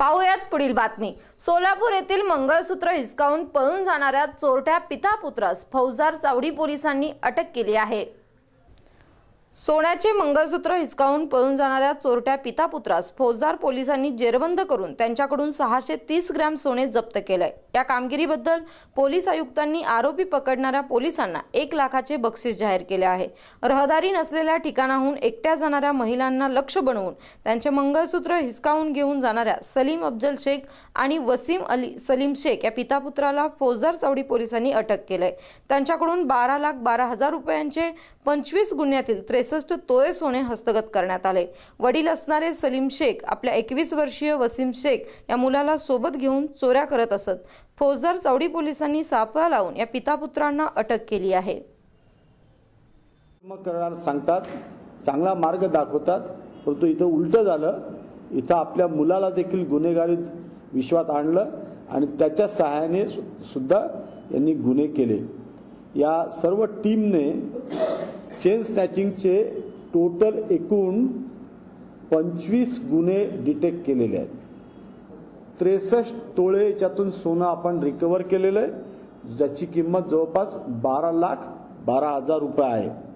पाहुयात पुढील बातमी सोलापूर येथील मंगळसूत्र हिसकावून पळून जाणाऱ्या चोरट्या पिता पुत्रास फौजदार चावडी पोलिसांनी अटक केली आहे सोन्याचे मंगळसूत्र हिसकावून पळून जाणाऱ्या चोरट्या पितापुत्रास फौजदार पोलिसांनी जेरबंद करून त्यांच्याकडून सहाशे तीस ग्रॅम सोने जप्त केलंय या कामगिरीबद्दल पोलीस आयुक्तांनी आरोपी पकडणाऱ्या पोलिसांना एक लाखाचे बक्षीस जाहीर केले आहे रहदारी नसलेल्या ठिकाणाहून एकट्या जाणाऱ्या महिलांना लक्ष बनवून त्यांचे मंगळसूत्र हिसकावून घेऊन जाणाऱ्या सलीम अफजल शेख आणि वसीम अली सलीम शेख या पितापुत्राला फौजदार चावडी पोलिसांनी अटक केलंय त्यांच्याकडून बारा लाख बारा हजार रुपयांचे पंचवीस गुन्ह्यातील त्रेसष्ट तोळे सोने हस्तगत करण्यात आले वडील असणारे सलीम शेख आपल्या एकवीस वर्षीय वसीम शेख या मुलाला सोबत घेऊन चोऱ्या करत असत फौजदार चौडी पोलिसांनी सापळा लावून या पितापुत्रांना अटक केली आहे सांगतात चांगला मार्ग दाखवतात परंतु इथं उलटं झालं इथं आपल्या मुलाला देखील गुन्हेगारीत विश्वात आणलं आणि त्याच्या सहाय्याने सुद्धा यांनी गुन्हे केले या सर्व टीमने चेन स्नॅचिंगचे टोटल एकूण पंचवीस गुन्हे डिटेक्ट केलेले आहेत त्रेसष्ट तोळे याच्यातून सोनं आपण रिकवर केलेलं आहे ज्याची किंमत जवळपास बारा लाख बारा हजार रुपये आहे